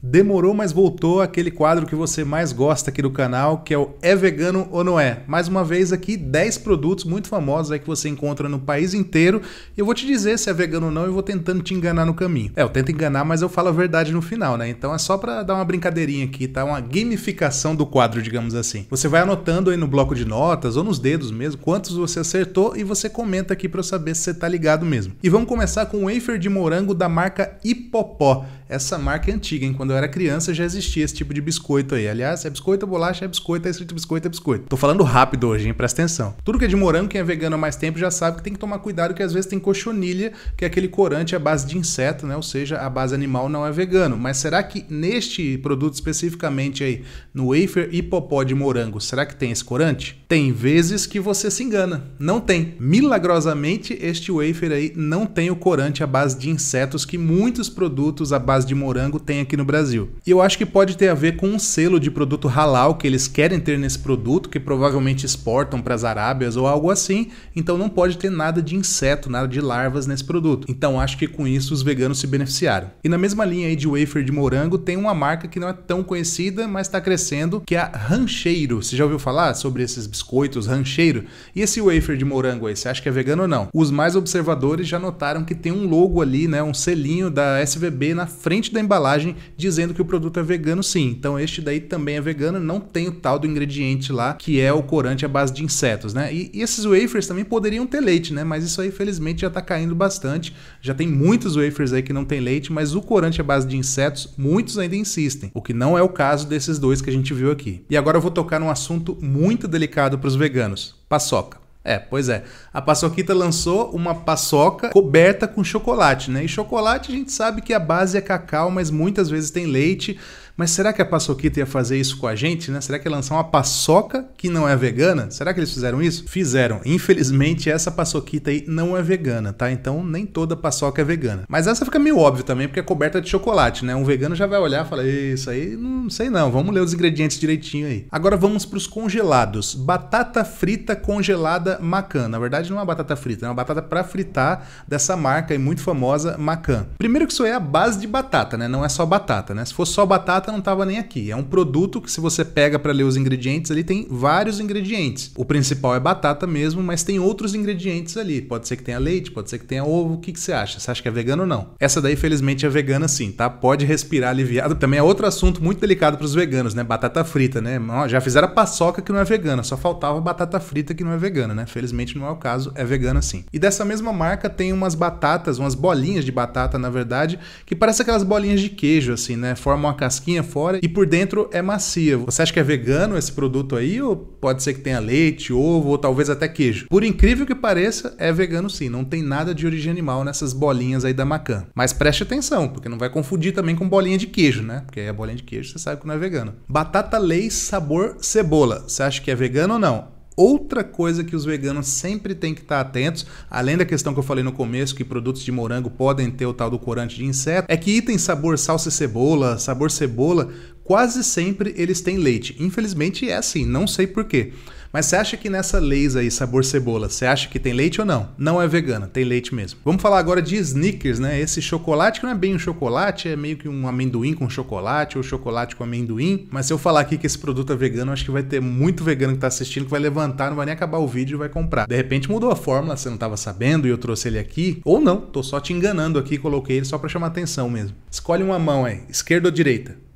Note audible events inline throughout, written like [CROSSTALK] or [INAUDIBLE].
Demorou, mas voltou aquele quadro que você mais gosta aqui do canal, que é o É Vegano ou Não É? Mais uma vez aqui, 10 produtos muito famosos aí que você encontra no país inteiro. E eu vou te dizer se é vegano ou não e vou tentando te enganar no caminho. É, eu tento enganar, mas eu falo a verdade no final, né? Então é só pra dar uma brincadeirinha aqui, tá? Uma gamificação do quadro, digamos assim. Você vai anotando aí no bloco de notas ou nos dedos mesmo quantos você acertou e você comenta aqui pra eu saber se você tá ligado mesmo. E vamos começar com o wafer de morango da marca Hipopó. Essa marca é antiga, hein? Quando eu era criança já existia esse tipo de biscoito aí. Aliás, é biscoito ou é bolacha, é biscoito, é escrito biscoito, é biscoito. Tô falando rápido hoje, hein? Presta atenção. Tudo que é de morango, quem é vegano há mais tempo já sabe que tem que tomar cuidado, que às vezes tem cochonilha, que é aquele corante à base de inseto, né? Ou seja, a base animal não é vegano. Mas será que neste produto especificamente aí, no wafer e popó de morango, será que tem esse corante? Tem vezes que você se engana. Não tem. Milagrosamente, este wafer aí não tem o corante à base de insetos que muitos produtos à base base de morango tem aqui no Brasil. E eu acho que pode ter a ver com um selo de produto halal que eles querem ter nesse produto, que provavelmente exportam para as Arábias ou algo assim, então não pode ter nada de inseto, nada de larvas nesse produto. Então acho que com isso os veganos se beneficiaram. E na mesma linha aí de wafer de morango, tem uma marca que não é tão conhecida, mas está crescendo, que é a Rancheiro. Você já ouviu falar sobre esses biscoitos Rancheiro? E esse wafer de morango aí, você acha que é vegano ou não? Os mais observadores já notaram que tem um logo ali, né, um selinho da SVB na frente frente da embalagem dizendo que o produto é vegano sim. Então este daí também é vegano, não tem o tal do ingrediente lá que é o corante à base de insetos, né? E, e esses wafers também poderiam ter leite, né? Mas isso aí felizmente já tá caindo bastante. Já tem muitos wafers aí que não tem leite, mas o corante à base de insetos, muitos ainda insistem, o que não é o caso desses dois que a gente viu aqui. E agora eu vou tocar num assunto muito delicado para os veganos: paçoca. É, pois é. A Paçoquita lançou uma paçoca coberta com chocolate, né? E chocolate a gente sabe que a base é cacau, mas muitas vezes tem leite. Mas será que a Paçoquita ia fazer isso com a gente, né? Será que ia lançar uma paçoca que não é vegana? Será que eles fizeram isso? Fizeram. Infelizmente, essa paçoquita aí não é vegana, tá? Então nem toda paçoca é vegana. Mas essa fica meio óbvio também, porque é coberta de chocolate, né? Um vegano já vai olhar e falar: Isso aí não sei não, vamos ler os ingredientes direitinho aí. Agora vamos para os congelados. Batata frita congelada Macan. Na verdade, não é uma batata frita, é uma batata para fritar dessa marca e muito famosa, Macan. Primeiro que isso é a base de batata, né? Não é só batata, né? Se fosse só batata, barata não estava nem aqui. É um produto que, se você pega para ler os ingredientes, ele tem vários ingredientes. O principal é batata mesmo, mas tem outros ingredientes ali. Pode ser que tenha leite, pode ser que tenha ovo. O que, que você acha? Você acha que é vegano ou não? Essa daí, felizmente, é vegana sim, tá? Pode respirar aliviado. Também é outro assunto muito delicado para os veganos, né? Batata frita, né? Já fizeram paçoca que não é vegana, só faltava batata frita que não é vegana, né? Felizmente não é o caso, é vegana sim. E dessa mesma marca tem umas batatas, umas bolinhas de batata, na verdade, que parece aquelas bolinhas de queijo, assim, né? Formam uma casquinha fora e por dentro é macia. Você acha que é vegano esse produto aí? Ou pode ser que tenha leite, ovo ou talvez até queijo? Por incrível que pareça, é vegano sim. Não tem nada de origem animal nessas bolinhas aí da Macan. Mas preste atenção, porque não vai confundir também com bolinha de queijo, né? Porque aí a bolinha de queijo você sabe que não é vegano. Batata leis sabor cebola. Você acha que é vegano ou não? Outra coisa que os veganos sempre têm que estar atentos, além da questão que eu falei no começo, que produtos de morango podem ter o tal do corante de inseto, é que itens sabor salsa e cebola, sabor cebola, quase sempre eles têm leite. Infelizmente é assim, não sei porquê. Mas você acha que nessa Leis aí, sabor cebola, você acha que tem leite ou não? Não é vegana, tem leite mesmo. Vamos falar agora de Snickers, né? Esse chocolate que não é bem um chocolate, é meio que um amendoim com chocolate ou chocolate com amendoim. Mas se eu falar aqui que esse produto é vegano, acho que vai ter muito vegano que tá assistindo que vai levantar, não vai nem acabar o vídeo e vai comprar. De repente mudou a fórmula, você não tava sabendo e eu trouxe ele aqui. Ou não, tô só te enganando aqui, coloquei ele só para chamar atenção mesmo. Escolhe uma mão aí, esquerda ou direita?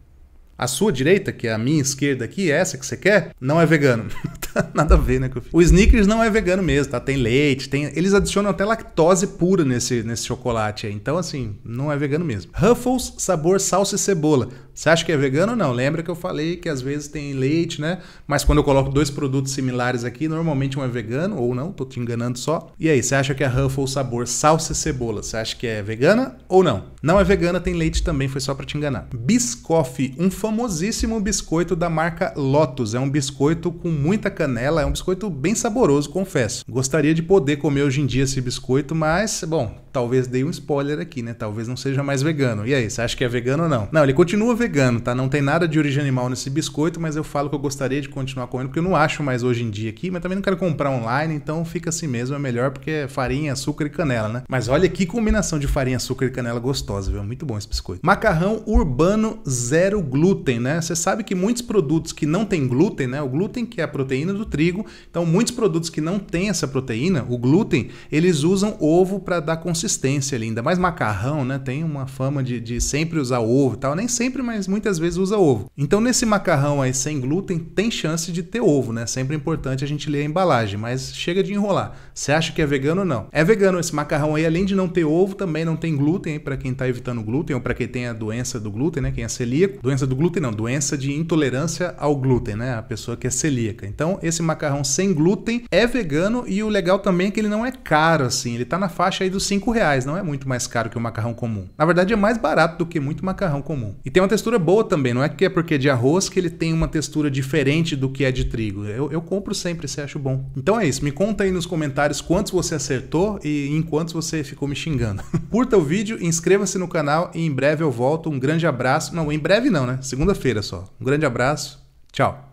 A sua direita, que é a minha esquerda aqui, é essa que você quer, não é vegano. [LAUGHS] Tá nada a ver, né? O Snickers não é vegano mesmo, tá? Tem leite, tem... Eles adicionam até lactose pura nesse, nesse chocolate aí. Então, assim, não é vegano mesmo. Ruffles, sabor salsa e cebola. Você acha que é vegano? Não. Lembra que eu falei que às vezes tem leite, né? Mas quando eu coloco dois produtos similares aqui, normalmente um é vegano ou não, tô te enganando só. E aí, você acha que a é Ruffle sabor salsa e cebola, você acha que é vegana ou não? Não é vegana, tem leite também, foi só para te enganar. Biscoff, um famosíssimo biscoito da marca Lotus. É um biscoito com muita canela, é um biscoito bem saboroso, confesso. Gostaria de poder comer hoje em dia esse biscoito, mas, bom, talvez dei um spoiler aqui, né? Talvez não seja mais vegano. E aí, você acha que é vegano ou não? Não, ele continua vegano, tá? Não tem nada de origem animal nesse biscoito, mas eu falo que eu gostaria de continuar comendo, porque eu não acho mais hoje em dia aqui, mas também não quero comprar online, então fica assim mesmo, é melhor porque é farinha, açúcar e canela, né? Mas olha que combinação de farinha, açúcar e canela gostosa, viu? Muito bom esse biscoito. Macarrão urbano zero glúten, né? Você sabe que muitos produtos que não tem glúten, né? O glúten que é a proteína do trigo, então muitos produtos que não tem essa proteína, o glúten, eles usam ovo para dar consistência ali, ainda mais macarrão, né? Tem uma fama de, de sempre usar ovo e tal, nem sempre, mas mas muitas vezes usa ovo. Então nesse macarrão aí sem glúten tem chance de ter ovo, né? Sempre é importante a gente ler a embalagem, mas chega de enrolar. Você acha que é vegano ou não? É vegano esse macarrão aí, além de não ter ovo, também não tem glúten, para quem está evitando glúten ou para quem tem a doença do glúten, né? Quem é celíaco. Doença do glúten não, doença de intolerância ao glúten, né? A pessoa que é celíaca. Então esse macarrão sem glúten é vegano e o legal também é que ele não é caro assim, ele está na faixa aí dos 5 reais, não é muito mais caro que o macarrão comum. Na verdade é mais barato do que muito macarrão comum. E tem uma textura é boa também, não é que é porque é de arroz que ele tem uma textura diferente do que é de trigo. Eu, eu compro sempre, se acho bom. Então é isso, me conta aí nos comentários quantos você acertou e em quantos você ficou me xingando. [LAUGHS] Curta o vídeo, inscreva-se no canal e em breve eu volto. Um grande abraço. Não, em breve não, né? Segunda-feira só. Um grande abraço. Tchau.